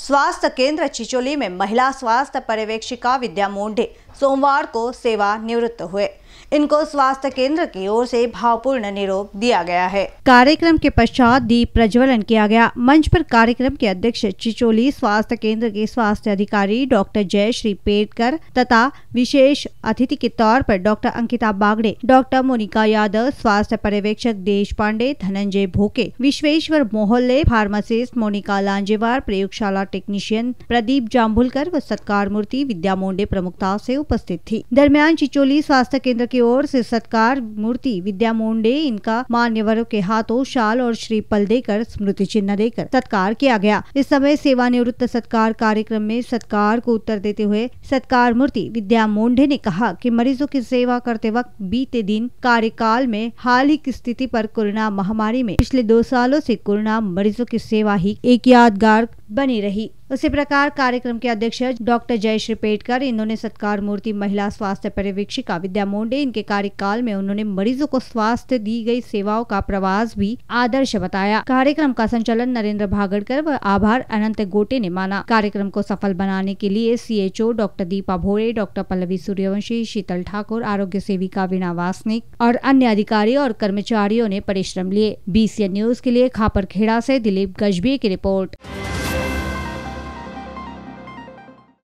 स्वास्थ्य केंद्र चिचोली में महिला स्वास्थ्य पर्यवेक्षिका विद्या मोंडे सोमवार को सेवा निवृत्त हुए इनको स्वास्थ्य केंद्र की ओर से भावपूर्ण निरोप दिया गया है कार्यक्रम के पश्चात दीप प्रज्वलन किया गया मंच पर कार्यक्रम के अध्यक्ष चिचोली स्वास्थ्य केंद्र के स्वास्थ्य अधिकारी डॉक्टर जय श्री पेटकर तथा विशेष अतिथि के तौर पर डॉक्टर अंकिता बागड़े डॉक्टर मोनिका यादव स्वास्थ्य पर्यवेक्षक देश पांडे धनंजय भोके विश्वेश्वर मोहल्ले फार्मासिस्ट मोनिका लांजेवार प्रयोगशाला टेक्नीशियन प्रदीप जाम्बुलकर व सत्कार मूर्ति विद्या मोंडे प्रमुखता से उपस्थित थी दरमियान चिचोली स्वास्थ्य केंद्र केंद्र की ओर से सत्कार मूर्ति विद्या मोंडे इनका मान्यवरों के हाथों शाल और श्री पल देकर स्मृति चिन्ह देकर सत्कार किया गया इस समय सेवानिवृत्त सत्कार कार्यक्रम में सत्कार को उत्तर देते हुए सत्कार मूर्ति विद्या मोंडे ने कहा कि मरीजों की सेवा करते वक्त बीते दिन कार्यकाल में हाल ही की स्थिति पर कोरोना महामारी में पिछले दो सालों से कोरोना मरीजों की सेवा ही एक यादगार बनी रही उसी प्रकार कार्यक्रम के अध्यक्ष डॉक्टर जयश्री पेटकर इन्होंने सत्कार मूर्ति महिला स्वास्थ्य पर्यवेक्षिका विद्या मोंडे मुंडे इनके कार्यकाल में उन्होंने मरीजों को स्वास्थ्य दी गई सेवाओं का प्रवास भी आदर्श बताया कार्यक्रम का संचालन नरेंद्र भागड़कर व आभार अनंत गोटे ने माना कार्यक्रम को सफल बनाने के लिए CHO doctor Deepa Bhore doctor Pallavi Suryavanshi Sheetal Thakur आरोग्य सेविका वीणा वासनिक और अन्य अधिकारी और कर्मचारियों ने परिश्रम लिए बीसीएन न्यूज के लिए खापर खेड़ा ऐसी दिलीप गजबी की रिपोर्ट